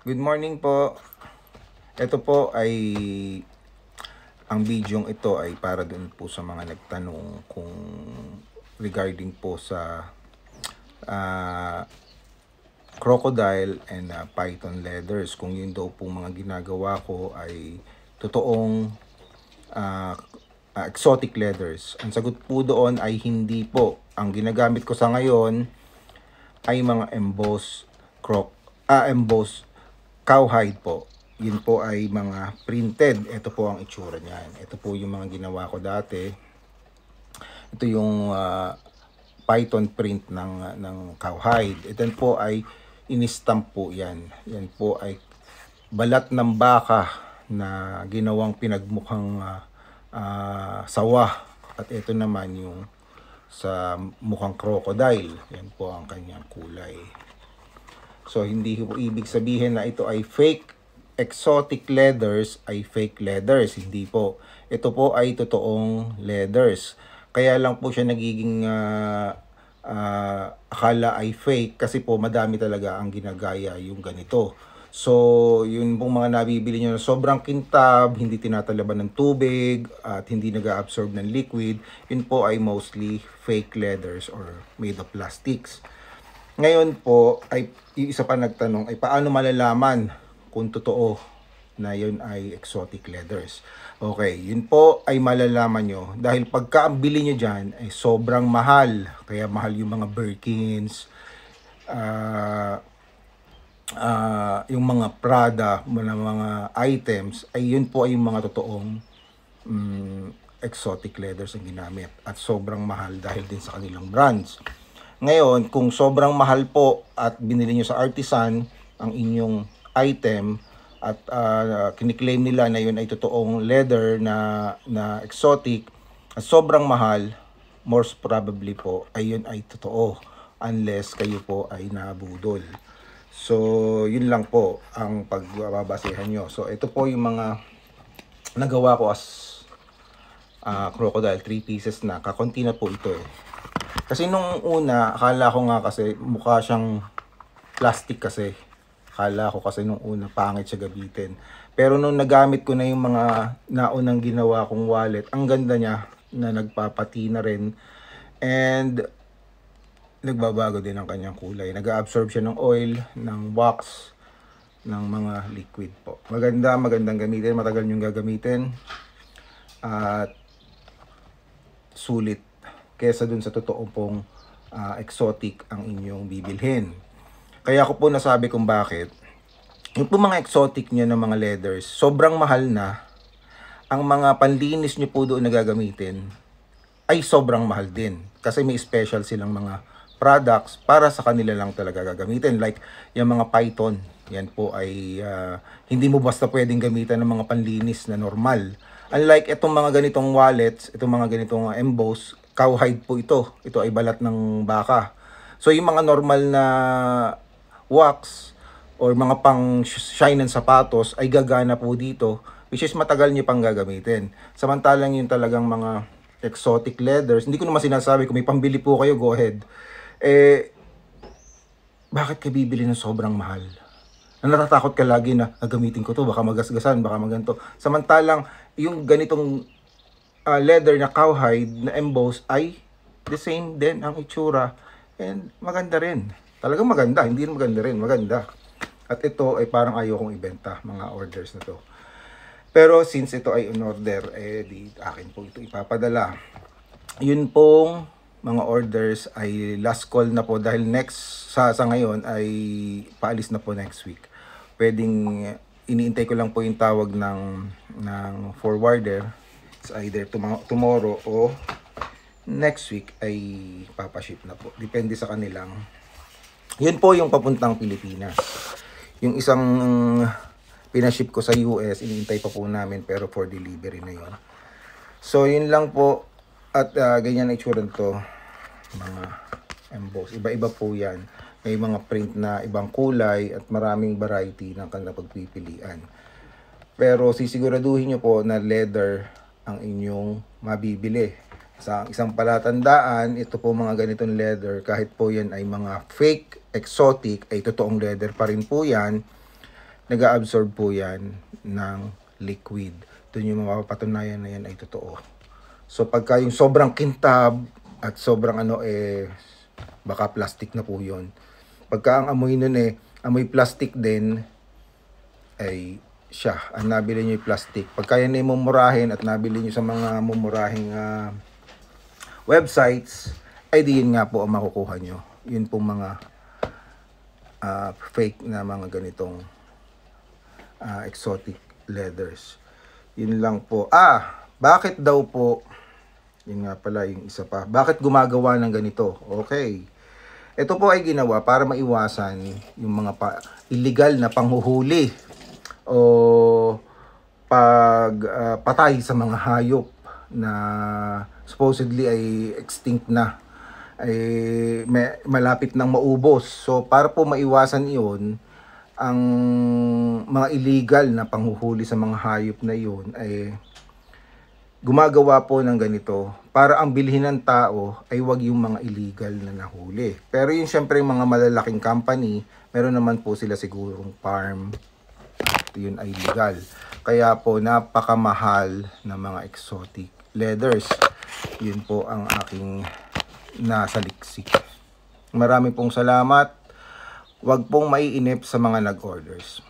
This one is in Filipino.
Good morning po. Ito po ay ang bidyong ito ay para doon po sa mga nagtanong kung regarding po sa uh, crocodile and uh, python leathers kung yun daw po mga ginagawa ko ay totoong uh, uh, exotic leathers. Ang sagot po doon ay hindi po. Ang ginagamit ko sa ngayon ay mga embossed croc ah, embossed cowhide po. Yun po ay mga printed. Ito po ang itsura niyan. Ito po yung mga ginawa ko dati. Ito yung uh, python print ng, ng cowhide. Ito po ay in-stamp po yan. Yan po ay balat ng baka na ginawang pinagmukhang uh, uh, sawa. At ito naman yung sa mukhang crocodile. Yan po ang kanyang kulay. So, hindi po ibig sabihin na ito ay fake exotic leathers ay fake leathers. Hindi po. Ito po ay totoong leathers. Kaya lang po siya nagiging uh, uh, akala ay fake kasi po madami talaga ang ginagaya yung ganito. So, yun pong mga nabibili nyo na sobrang kintab, hindi tinatalaban ng tubig, at hindi nag absorb ng liquid, yun po ay mostly fake leathers or made of plastics. Ngayon po, ay isa pa nagtanong, ay paano malalaman kung totoo na yun ay exotic leathers. Okay, yun po ay malalaman nyo dahil pagka ang bili nyo dyan ay sobrang mahal. Kaya mahal yung mga Birkins, uh, uh, yung mga Prada, mga, mga items, ay yun po ay yung mga totoong um, exotic leathers ang ginamit at sobrang mahal dahil din sa kanilang brands. Ngayon, kung sobrang mahal po at binili nyo sa artisan ang inyong item at uh, kiniklaim nila na yun ay totoong leather na, na exotic at sobrang mahal, most probably po ay yun ay totoo unless kayo po ay nabudol. So, yun lang po ang pagbabasehan nyo. So, ito po yung mga nagawa ko as uh, crocodile 3 pieces na kakonti na po ito eh. Kasi nung una, akala ko nga kasi mukha siyang plastic kasi. Akala ko kasi nung una pangit siya gabitin. Pero nung nagamit ko na yung mga naunang ginawa kong wallet, ang ganda niya na nagpapatina rin. And nagbabago din ang kanyang kulay. Nag-absorb siya ng oil, ng wax, ng mga liquid po. Maganda, magandang gamitin. Matagal niyong gagamitin. At sulit kesa dun sa totoo pong uh, exotic ang inyong bibilhin. Kaya ko po nasabi kung bakit. Yung po mga exotic nyo ng mga leathers, sobrang mahal na. Ang mga panlinis nyo po doon na gagamitin ay sobrang mahal din. Kasi may special silang mga products para sa kanila lang talaga gagamitin. Like yung mga Python, yan po ay uh, hindi mo basta pwedeng gamitan ng mga panlinis na normal. Unlike itong mga ganitong wallets, itong mga ganitong uh, emboss, Cowhide po ito. Ito ay balat ng baka. So yung mga normal na wax or mga pang shine ng sapatos ay gagana po dito which is matagal niyo pang gagamitin. Samantalang yung talagang mga exotic leathers, hindi ko naman sinasabi kung may pambili po kayo, go ahead. Eh, bakit ka bibili ng sobrang mahal? na natatakot ka lagi na gagamitin ah, ko to baka magasgasan baka maganto samantalang yung ganitong uh, leather na cowhide na embossed ay the same din ang itsura and maganda rin. Talagang maganda, hindi rin maganda rin, maganda. At ito ay parang kong ibenta mga orders na to. Pero since ito ay on order, eh di akin po ito ipapadala. Yun pong mga orders ay last call na po dahil next sa sa ngayon ay paalis na po next week. Pwedeng eh, iniintay ko lang po yung tawag ng ng forwarder So either tom tomorrow o next week ay papaship na po. Depende sa kanilang. Yun po yung papuntang Pilipinas. Yung isang pinaship ko sa US, iniintay pa po namin pero for delivery na yun. So yun lang po at uh, ganyan na itsura to mga emboss. Iba-iba po yan. May mga print na ibang kulay at maraming variety ng kanilang pagpipilian. Pero sisiguraduhin nyo po na leather ang inyong mabibili. Sa isang palatandaan, ito po mga ganitong leather, kahit po yan ay mga fake, exotic, ay totoong leather pa rin po yan, nag-absorb po yan ng liquid. Doon yung mapapatunayan na yan ay totoo. So pagka yung sobrang kintab at sobrang ano eh, baka plastic na po yun. Pagka ang amoy nun eh, amoy plastic din, ay siya ang nabili nyo yung plastic. Pag kaya ay mumurahin at nabili nyo sa mga mumurahing uh, websites, ay diyan nga po ang makukuha nyo. Yun pong mga uh, fake na mga ganitong uh, exotic leathers. Yun lang po. Ah, bakit daw po, yun nga pala yung isa pa, bakit gumagawa ng ganito? Okay. Ito po ay ginawa para maiwasan yung mga pa, illegal na panghuhuli o pag uh, patay sa mga hayop na supposedly ay extinct na ay may, malapit nang maubos. So para po maiwasan iyon, ang mga illegal na panghuhuli sa mga hayop na iyon ay gumagawa po ng ganito para ang bilhin ng tao ay wag yung mga illegal na nahuli. Pero yung syempre yung mga malalaking company, meron naman po sila sigurong farm yun ay legal. Kaya po napakamahal ng mga exotic leathers. Yun po ang aking nasa nasaliksik. Marami pong salamat. Huwag pong maiinip sa mga nag-orders.